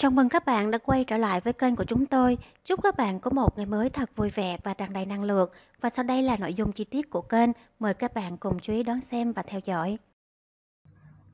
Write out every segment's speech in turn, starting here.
Chào mừng các bạn đã quay trở lại với kênh của chúng tôi. Chúc các bạn có một ngày mới thật vui vẻ và tràn đầy năng lượng. Và sau đây là nội dung chi tiết của kênh. Mời các bạn cùng chú ý đón xem và theo dõi.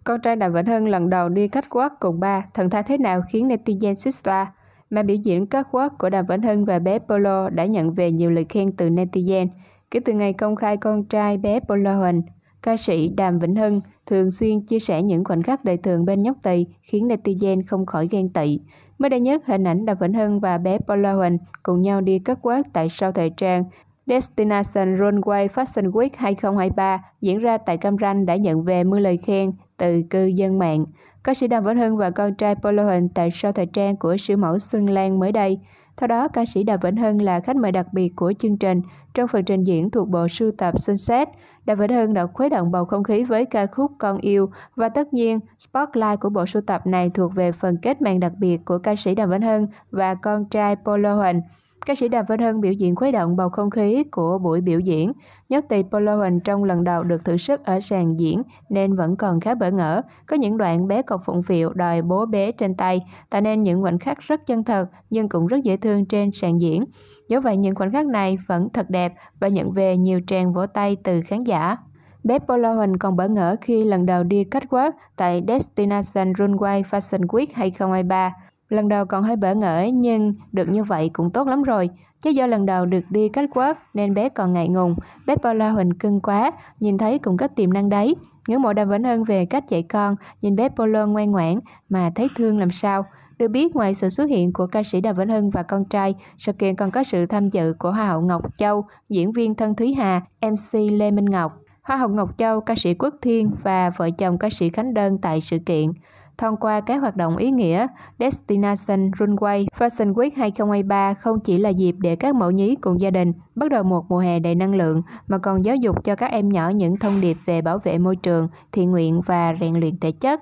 Con trai Đàm Vĩnh Hưng lần đầu đi khách quốc cùng ba, thần thái thế nào khiến netizen suýt xoa. Mà biểu diễn các quốc của Đàm Vĩnh Hưng và bé Polo đã nhận về nhiều lời khen từ netizen. Kể từ ngày công khai con trai bé Polo Huỳnh, ca sĩ Đàm Vĩnh Hưng – thường xuyên chia sẻ những khoảnh khắc đời thường bên nhóc tỳ khiến netizen không khỏi ghen tị. Mới đây nhất, hình ảnh Đàm Vĩnh Hưng và bé Paula Huỳnh cùng nhau đi cất quát tại sau thời trang Destination Runway Fashion Week 2023 diễn ra tại Cam Ranh đã nhận về mưa lời khen từ cư dân mạng. Ca sĩ Đàm Vĩnh Hưng và con trai Paula Huỳnh tại show thời trang của siêu mẫu Xuân Lan mới đây. Theo đó, ca sĩ Đàm Vĩnh Hưng là khách mời đặc biệt của chương trình trong phần trình diễn thuộc bộ sưu tập Sunset. Đàm Vĩnh Hưng đã khuấy động bầu không khí với ca khúc Con Yêu và tất nhiên Spotlight của bộ sưu tập này thuộc về phần kết màn đặc biệt của ca sĩ Đàm Vĩnh Hưng và con trai Polo Huỳnh. Ca sĩ Đàm Vân Hưng biểu diễn khuấy động bầu không khí của buổi biểu diễn. Nhất tỳ Polo Hình trong lần đầu được thử sức ở sàn diễn nên vẫn còn khá bỡ ngỡ. Có những đoạn bé cọc phụng phiệu đòi bố bé trên tay, tạo nên những khoảnh khắc rất chân thật nhưng cũng rất dễ thương trên sàn diễn. Dẫu vậy những khoảnh khắc này vẫn thật đẹp và nhận về nhiều tràng vỗ tay từ khán giả. Bé Polo Hình còn bỡ ngỡ khi lần đầu đi quát tại Destination Runway Fashion Week 2023. Lần đầu còn hơi bỡ ngỡ nhưng được như vậy cũng tốt lắm rồi. Chứ do lần đầu được đi cách quốc nên bé còn ngại ngùng. Bé Paula huỳnh cưng quá, nhìn thấy cũng có tiềm năng đấy. Ngưỡng mộ Đàm Vĩnh Hưng về cách dạy con, nhìn bé Polo ngoan ngoãn mà thấy thương làm sao. Được biết ngoài sự xuất hiện của ca sĩ Đàm Vĩnh Hưng và con trai, sự kiện còn có sự tham dự của Hoa hậu Ngọc Châu, diễn viên Thân Thúy Hà, MC Lê Minh Ngọc, Hoa hậu Ngọc Châu, ca sĩ Quốc Thiên và vợ chồng ca sĩ Khánh Đơn tại sự kiện thông qua các hoạt động ý nghĩa. Destination Runway Fashion Week 2023 không chỉ là dịp để các mẫu nhí cùng gia đình bắt đầu một mùa hè đầy năng lượng, mà còn giáo dục cho các em nhỏ những thông điệp về bảo vệ môi trường, thiện nguyện và rèn luyện thể chất.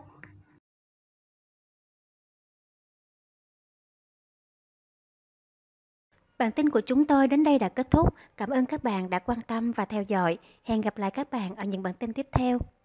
Bản tin của chúng tôi đến đây đã kết thúc. Cảm ơn các bạn đã quan tâm và theo dõi. Hẹn gặp lại các bạn ở những bản tin tiếp theo.